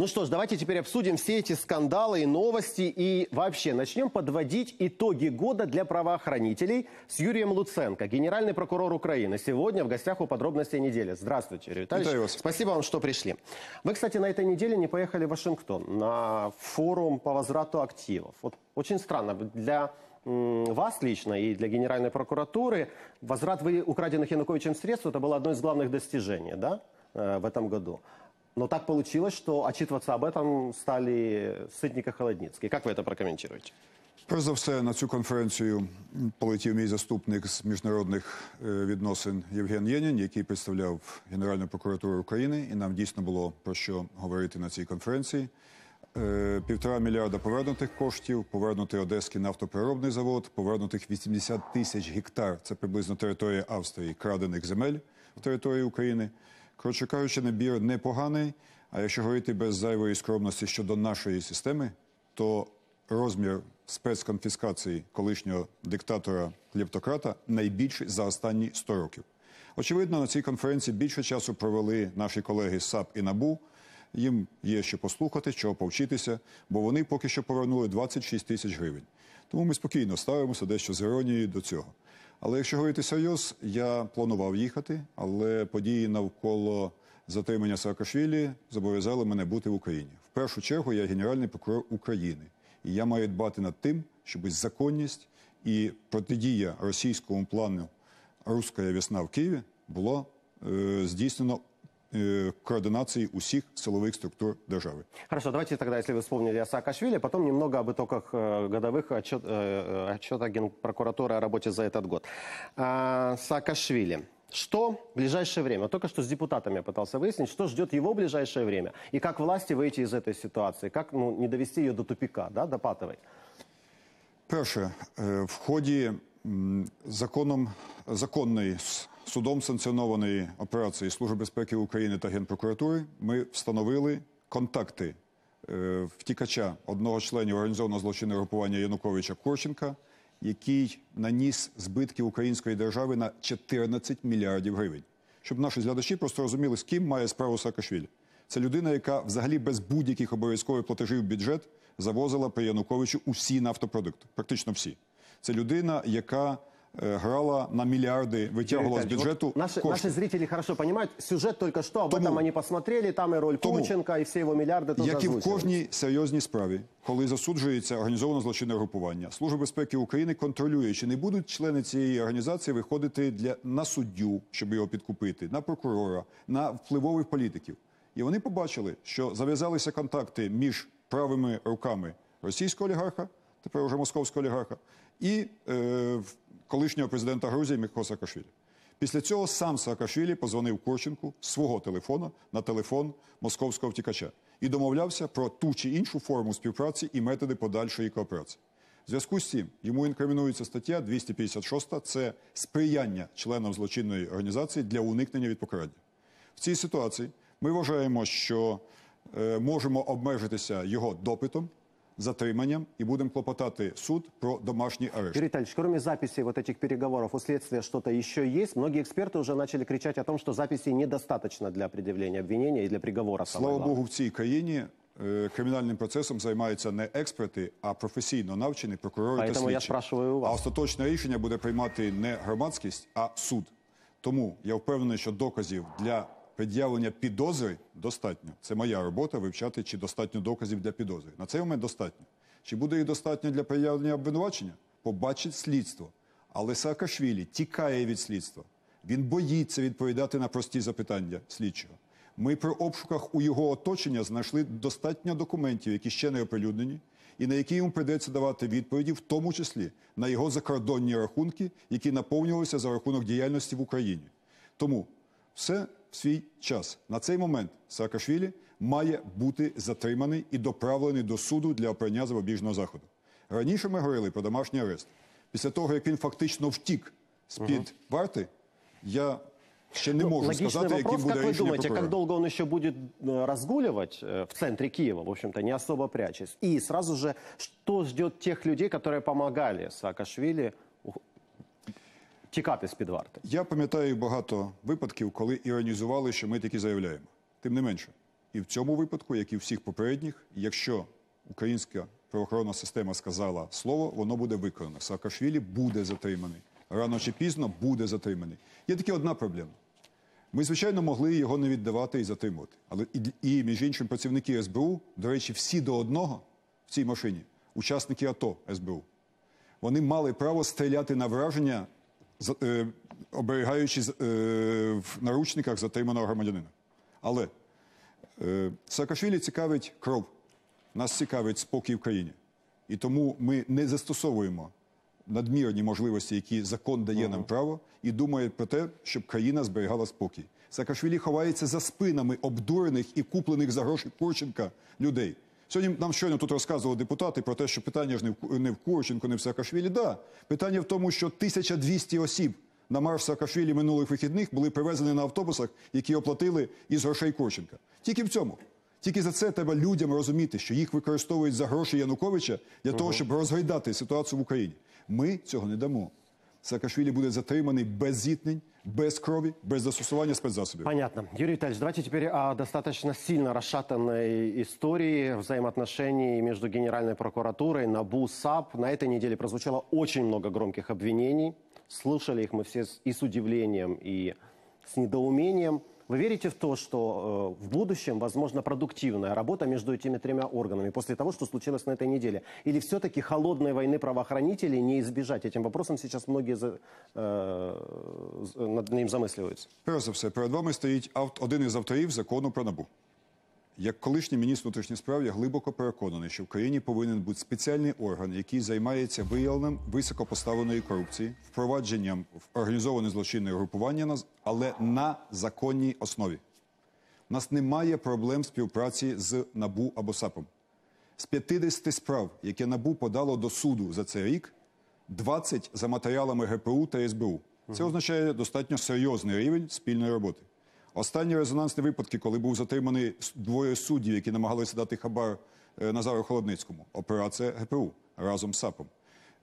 Ну что ж, давайте теперь обсудим все эти скандалы и новости. И вообще начнем подводить итоги года для правоохранителей с Юрием Луценко, генеральный прокурор Украины. Сегодня в гостях у подробностей недели. Здравствуйте, Юрий Витальевич. Витаю Спасибо вам, что пришли. Вы, кстати, на этой неделе не поехали в Вашингтон на форум по возврату активов. Вот очень странно. Для вас лично и для Генеральной прокуратуры возврат вы украденных Януковичем средств это было одно из главных достижений да, э, в этом году. Но так получилось, что отчитываться об этом стали Сытник и Холодницкий. Как вы это прокомментируете? Перш за все на цю конференцію полетів мій заступник з міжнародних е, відносин Євген Єнін, який представляв Генеральну прокуратуру України, і нам дійсно було про що говорити на цій конференції. Е, півтора мільярда повернутих коштів, повернути Одеський нафтопереробний завод, повернутих 80 тисяч гектар. Це приблизно територія Австрії, крадених земель в території України. Коротше кажучи, набір непоганий. А якщо говорити без зайвої скромності щодо нашої системи, то розмір спецконфіскації колишнього диктатора клептократа найбільший за останні 100 років. Очевидно, на цій конференції більше часу провели наші колеги з САП і НАБУ. Їм є що послухати, чого повчитися, бо вони поки що повернули 26 тисяч гривень. Тому ми спокійно ставимося дещо з іронією до цього. Але якщо говорити серйоз, я планував їхати, але події навколо затримання Саакашвілі зобов'язали мене бути в Україні. В першу чергу я генеральний прокурор України, і я маю дбати над тим, щоб законність і протидія російському плану Руська весна в Києві була е, здійснена Э, координации усіх силовых структур державы. Хорошо, давайте тогда, если вы вспомнили о Саакашвили, потом немного об итогах э, годовых отчет, э, отчета Генпрокуратуры о работе за этот год. А, Саакашвили. Что в ближайшее время? Только что с депутатами я пытался выяснить, что ждет его в ближайшее время. И как власти выйти из этой ситуации? Как ну, не довести ее до тупика, да, до патовой? Перше, в ходе законом, законной судом санкціонованої операції Служби безпеки України та Генпрокуратури ми встановили контакти е, втікача одного членів організованого злочинного групування Януковича Корченка, який наніс збитки української держави на 14 мільярдів гривень. Щоб наші глядачі просто розуміли, з ким має справу Саакашвілі. Це людина, яка взагалі без будь-яких обов'язкових платежів бюджет завозила при Януковичу усі нафтопродукти, практично всі. Це людина, яка Е, грала на миллиарды, вытягивала с бюджету вот наши, наши зрители хорошо понимают, сюжет только что, об тому, этом они посмотрели, там и роль Кученка, Курченка, и все его мільярди тут Як і в кожній серйозній справі, коли засуджується організовано злочинне групування, Служба безпеки України контролює, чи не будуть члени цієї організації виходити для, на суддю, щоб його підкупити, на прокурора, на впливових політиків. І вони побачили, що зав'язалися контакти між правими руками російського олігарха, тепер уже московського олігарха, і е, колишнього президента Грузії Міко Саакашвілі. Після цього сам Саакашвілі позвонив Корченку свого телефону на телефон московського втікача і домовлявся про ту чи іншу форму співпраці і методи подальшої кооперації. В зв'язку з цим йому інкримінується стаття 256 це сприяння членам злочинної організації для уникнення від покарання. В цій ситуації ми вважаємо, що е, можемо обмежитися його допитом затриманням і будемо клопотати суд про домашний арешт. Юрий Витальевич, кроме записей вот этих переговоров у следствия что-то еще есть? Многие эксперты уже начали кричать о том, что записей недостаточно для пред'явлення обвинения і для приговора. Слава Богу, в цій країні е, кримінальним процесом займаються не експерти, а професійно навчені прокурори та слідчі. я спрашиваю у А остаточне рішення буде приймати не громадськість, а суд. Тому я впевнений, що доказів для Пред'явлення підозри достатньо. Це моя робота вивчати, чи достатньо доказів для підозри. На цей момент достатньо. Чи буде їх достатньо для приявлення обвинувачення? Побачить слідство. Але Саакашвілі тікає від слідства. Він боїться відповідати на прості запитання слідчого. Ми при обшуках у його оточення знайшли достатньо документів, які ще не оприлюднені, і на які йому придеться давати відповіді, в тому числі на його закордонні рахунки, які наповнювалися за рахунок діяльності в Україні. Тому все в свій час. На цей момент Саакашвілі має бути затриманий і доправлений до суду для обрання запобіжного заходу. Раніше ми говорили про домашній арест. Після того, як він фактично втік з-під угу. варти, я Ще не ну, можу сказати, вопрос, яким буде как вы думаете, прокурора. как долго он еще будет е, разгуливать е, в центре Киева, в общем-то, не особо прячась? И сразу же, что ждет тех людей, которые допомагали. Саакашвили тікати з під варти. Я пам'ятаю багато випадків, коли іронізували, що ми такі заявляємо. Тим не менше, і в цьому випадку, як і всіх попередніх, якщо українська правоохоронна система сказала слово, воно буде виконано. Саакашвілі буде затриманий. Рано чи пізно буде затриманий. Є тільки одна проблема. Ми, звичайно, могли його не віддавати і затримувати. Але і, і, між іншим, працівники СБУ, до речі, всі до одного в цій машині, учасники АТО СБУ, вони мали право стріляти на враження Е, оберігаючи е, в наручниках затриманого громадянина. Але е, Саакашвілі цікавить кров, нас цікавить спокій в країні. І тому ми не застосовуємо надмірні можливості, які закон дає нам право, і думає про те, щоб країна зберігала спокій. Саакашвілі ховається за спинами обдурених і куплених за гроші Курченка людей. Сьогодні нам щойно тут розказували депутати про те, що питання ж не в Курченко, не в Саакашвілі. Да, питання в тому, що 1200 осіб на марш Саакашвілі минулих вихідних були привезені на автобусах, які оплатили із грошей Курченка. Тільки в цьому. Тільки за це треба людям розуміти, що їх використовують за гроші Януковича для того, щоб розгайдати ситуацію в Україні. Ми цього не дамо. Саакашвили буде затриманий без зитнень, без крови, без застосування спецзасобів. Понятно. Юрий Витальевич, давайте теперь о достаточно сильно расшатанной истории взаимоотношений между Генеральной прокуратурой, НАБУ, САП. На этой неделе прозвучало очень много громких обвинений. Слушали їх мы все и удивленням удивлением, и с недоумением. Вы верите в то, что э, в будущем возможно продуктивная работа между этими тремя органами после того, что случилось на этой неделе? Или все-таки холодной войны правоохранителей не избежать? Этим вопросом сейчас многие за, э, над ним замысливаются. Перш перед вами стоит авт... один из авторів закону про набу. Як колишній міністр внутрішніх справ, я глибоко переконаний, що в країні повинен бути спеціальний орган, який займається виявленням високопоставленої корупції, впровадженням в організоване злочинне групування, але на законній основі. У нас немає проблем співпраці з НАБУ або САПом. З 50 справ, які НАБУ подало до суду за цей рік, 20 за матеріалами ГПУ та СБУ. Це означає достатньо серйозний рівень спільної роботи. Останні резонансні випадки, коли був затриманий двоє суддів, які намагалися дати хабар е, Назару Холодницькому. Операція ГПУ разом з САПом.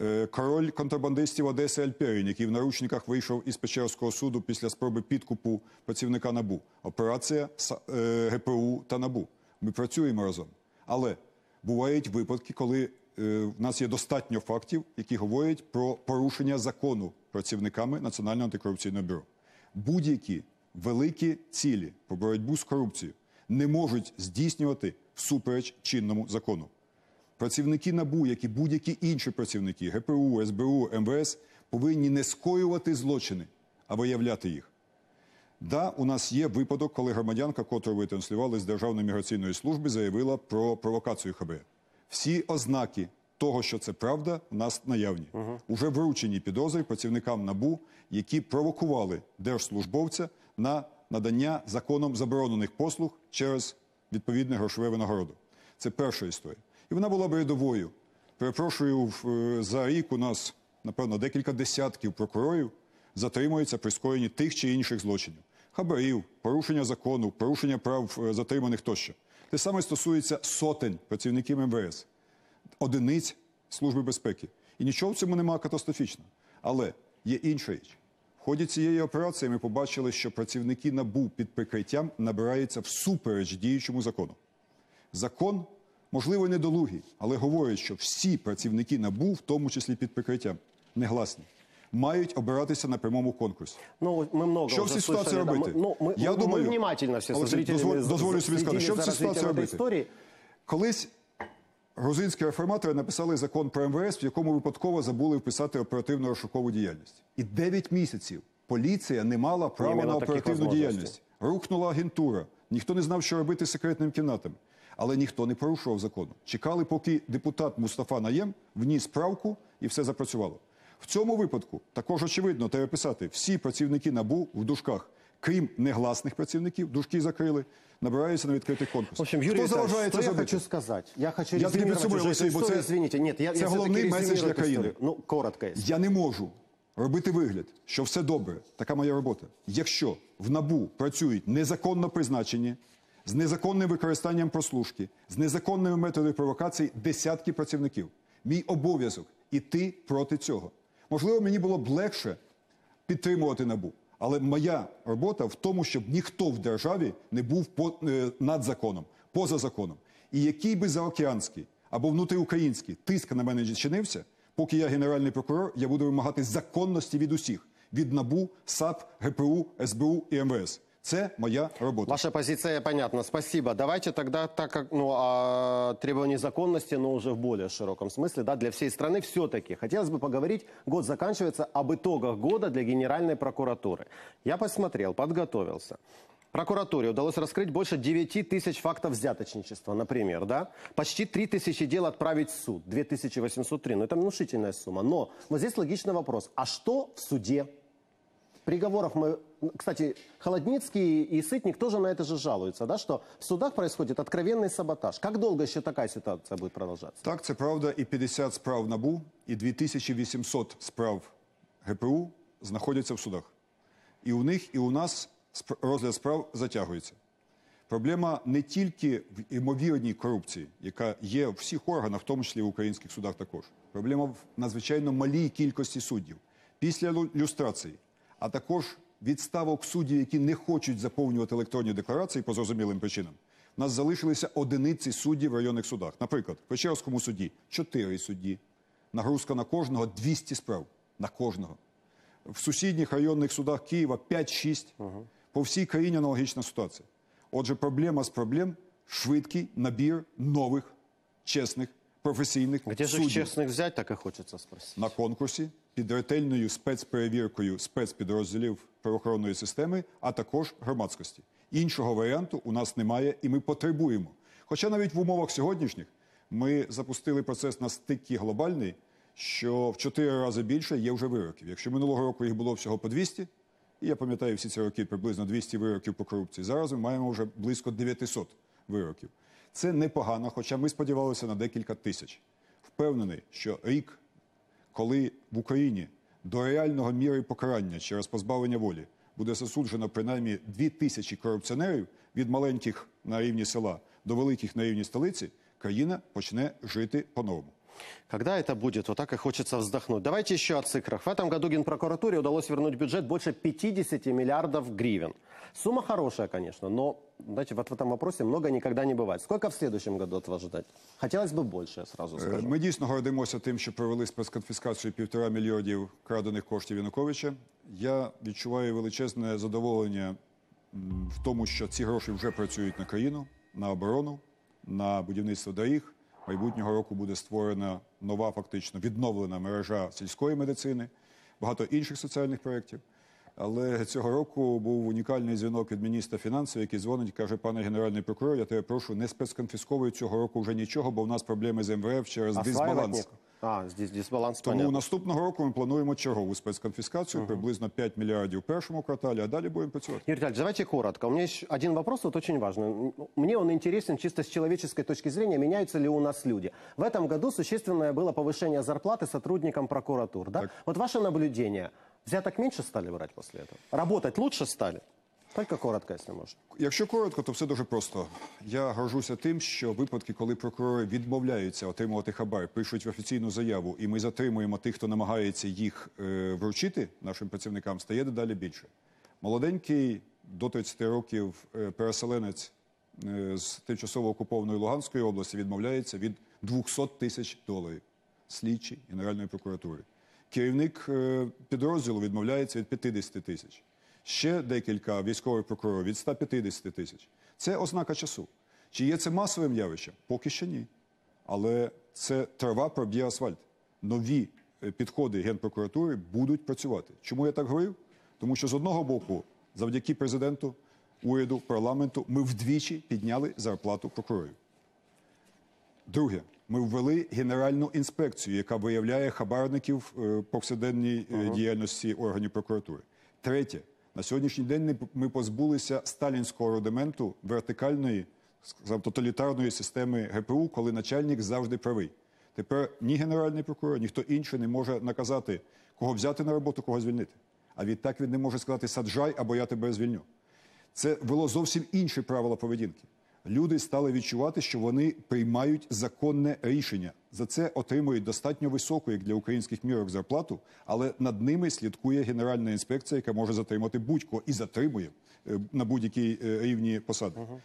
Е, король контрабандистів Одеси Альперін, який в наручниках вийшов із Печерського суду після спроби підкупу працівника Набу. Операція е, ГПУ та Набу. Ми працюємо разом. Але бувають випадки, коли в нас є достатньо фактів, які говорять про порушення закону працівниками Національного антикорупційного бюро. Будь-які великі цілі по боротьбу з корупцією не можуть здійснювати всупереч чинному закону. Працівники набу, як і будь-які інші працівники ГПУ, СБУ, МВС, повинні не скоювати злочини, а виявляти їх. Да, у нас є випадок, коли громадянка, котру ви транслювали з Державної міграційної служби, заявила про провокацію ХБ. Е. Всі ознаки того, що це правда, у нас наявні. Угу. Уже вручені підозри працівникам набу, які провокували держслужбовця на надання законом заборонених послуг через відповідне грошове винагороду. Це перша історія. І вона була бредовою. Перепрошую, е, за рік у нас, напевно, декілька десятків прокурорів затримуються при скоєнні тих чи інших злочинів. Хабарів, порушення закону, порушення прав е, затриманих тощо. Те саме стосується сотень працівників МВС, одиниць Служби безпеки. І нічого в цьому немає катастрофічного. Але є інша річ. В ході цієї операції ми побачили, що працівники набу під прикриттям набираються всупереч діючому закону. Закон, можливо, недолугий, але говорить, що всі працівники набу, в тому числі під прикриттям, негласні. Мають обиратися на прямому конкурсі. Ну ми много що в цій ситуації робити. ну, ми, Я ми, думаю, ми внимательно всі дозволю собі сказати, що в цій ситуації робити історії. Колись Грузинські реформатори написали закон про МВС, в якому випадково забули вписати оперативну розшукову діяльність. І 9 місяців поліція не мала права на оперативну діяльність. Рухнула агентура. Ніхто не знав, що робити з секретними кімнатами. Але ніхто не порушував закону. Чекали, поки депутат Мустафа Наєм вніс правку і все запрацювало. В цьому випадку також очевидно треба писати всі працівники набу в дужках крім негласних працівників, дужки закрили, набираються на відкритий конкурс. В общем, Юрий Кто Витальевич, заважає це я хочу сказать? Я хочу Я тебе резюмировать уже бо це- извините. Нет, я, це я головний меседж для країни. Ну, коротко. Я не можу робити вигляд, що все добре. Така моя робота. Якщо в набу працюють незаконно призначені, з незаконним використанням прослушки, з незаконними методами провокації десятки працівників. Мій обов'язок іти проти цього. Можливо, мені було б легше підтримувати набу. Але моя робота в тому, щоб ніхто в державі не був е, над законом, поза законом. І який би заокеанський або внутріукраїнський тиск на мене чинився, поки я генеральний прокурор, я буду вимагати законності від усіх: від набу, САП, ГПУ, СБУ і МВС. Это моя работа. Ваша позиция понятна. Спасибо. Давайте тогда, так как ну, о а, требовании законности, но уже в более широком смысле, да, для всей страны все-таки. Хотелось бы поговорить, год заканчивается, об итогах года для Генеральной прокуратуры. Я посмотрел, подготовился. Прокуратуре удалось раскрыть больше 9 тысяч фактов взяточничества, например, да? Почти 3 тысячи дел отправить в суд, 2803, ну это внушительная сумма. Но вот здесь логичный вопрос, а что в суде приговоров мы... Кстати, Холодницкий и Сытник тоже на это же жалуются, да, что в судах происходит откровенный саботаж. Как долго еще такая ситуация будет продолжаться? Так, це правда, і 50 справ НАБУ, і 2800 справ ГПУ знаходяться в судах. І у них, і у нас розгляд справ затягується. Проблема не тільки в ймовірній корупції, яка є в всіх органах, в тому числі в українських судах також. Проблема в надзвичайно малій кількості суддів. Після люстрації а також відставок суддів, які не хочуть заповнювати електронні декларації по зрозумілим причинам. У нас залишилися одиниці суддів в районних судах. Наприклад, в Печерському суді чотири судді, нагрузка на кожного 200 справ. На кожного. В сусідніх районних судах Києва 5-6. Угу. По всій країні аналогічна ситуація. Отже, проблема з проблем швидкий набір нових, чесних, професійних. А де ж чесних взяти, так і хочеться спросити. На конкурсі під ретельною спецперевіркою спецпідрозділів правоохоронної системи, а також громадськості. Іншого варіанту у нас немає, і ми потребуємо. Хоча навіть в умовах сьогоднішніх ми запустили процес настільки глобальний, що в чотири рази більше є вже вироків. Якщо минулого року їх було всього по 200, і я пам'ятаю всі ці роки приблизно 200 вироків по корупції. Зараз ми маємо вже близько 900 вироків. Це непогано, хоча ми сподівалися на декілька тисяч. Впевнений, що рік коли в Україні до реального міри покарання через позбавлення волі буде засуджено принаймні дві тисячі корупціонерів від маленьких на рівні села до великих на рівні столиці, країна почне жити по новому. Когда это будет? Вот так и хочется вздохнуть. Давайте еще о цифрах. В этом году Генпрокуратуре удалось вернуть бюджет больше 50 миллиардов гривен. Сумма хорошая, конечно, но знаете, вот в этом вопросе много никогда не бывает. Сколько в следующем году от вас ждать? Хотелось бы більше, я сразу э, скажу. Ми дійсно гордимося тим, що провели спецконфіскацію півтора мільйонів крадених коштів Януковича. Я відчуваю величезне задоволення в тому, що ці гроші вже працюють на країну, на оборону, на будівництво доріг майбутнього року буде створена нова, фактично відновлена мережа сільської медицини, багато інших соціальних проєктів. Але цього року був унікальний дзвінок від міністра фінансів, який дзвонить, каже, пане генеральний прокурор, я тебе прошу, не спецконфісковуй цього року вже нічого, бо в нас проблеми з МВФ через дисбаланс. А, здесь дисбаланс, Тому понятно. наступного року ми плануємо чергову спецконфискацию, угу. приблизно 5 миллиардов в первом квартале, а далее будем працювати. Юрий Витальевич, давайте коротко. У меня еще один вопрос, вот очень важный. Мне он интересен чисто с человеческой точки зрения, меняются ли у нас люди. В этом году существенное было повышение зарплаты сотрудникам прокуратур. Да? Так. Вот ваше наблюдение. Взяток меньше стали брать после этого? Работать лучше стали? Тільки коротко, якщо можна. Якщо коротко, то все дуже просто. Я горжуся тим, що випадки, коли прокурори відмовляються отримувати хабар, пишуть в офіційну заяву, і ми затримуємо тих, хто намагається їх е, вручити нашим працівникам, стає дедалі більше. Молоденький до 30 років е, переселенець е, з тимчасово окупованої Луганської області відмовляється від 200 тисяч доларів слідчі Генеральної прокуратури. Керівник е, підрозділу відмовляється від 50 тисяч ще декілька військових прокурорів від 150 тисяч. Це ознака часу. Чи є це масовим явищем? Поки що ні. Але це трава проб'є асфальт. Нові е, підходи Генпрокуратури будуть працювати. Чому я так говорив? Тому що з одного боку, завдяки президенту, уряду, парламенту, ми вдвічі підняли зарплату прокурорів. Друге, ми ввели генеральну інспекцію, яка виявляє хабарників е, повсякденній е, ага. діяльності органів прокуратури. Третє, на сьогоднішній день ми позбулися сталінського рудименту вертикальної тоталітарної системи ГПУ, коли начальник завжди правий. Тепер ні генеральний прокурор, ніхто інший не може наказати, кого взяти на роботу, кого звільнити. А відтак він не може сказати саджай або я тебе звільню. Це було зовсім інші правила поведінки люди стали відчувати, що вони приймають законне рішення. За це отримують достатньо високу, як для українських мірок, зарплату, але над ними слідкує генеральна інспекція, яка може затримати будь-кого і затримує е, на будь-якій е, рівні посади. Угу.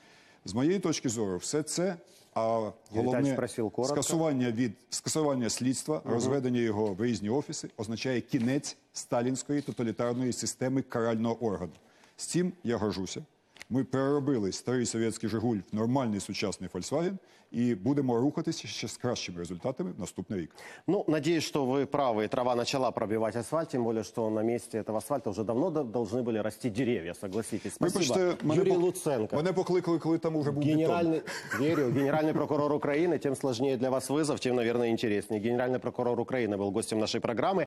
З моєї точки зору, все це. А головне скасування від скасування слідства, угу. розведення його в різні офіси, означає кінець сталінської тоталітарної системи карального органу. З цим я горжуся. Ми переробили старий совєтський Жигуль в нормальний сучасний Volkswagen і будемо рухатися ще з кращими результатами в наступний рік. Ну, надеюсь, что вы правы. Трава начала пробивать асфальт, тем более, что на месте этого асфальта уже давно до- должны были расти деревья, согласитесь. Спасибо. Вибачте, мене, Юрий Луценко. мене покликали, коли там уже був бетон. Генеральный, верю, генеральный прокурор Украины, тем сложнее для вас вызов, тем, наверное, интереснее. Генеральный прокурор Украины был гостем нашей программы.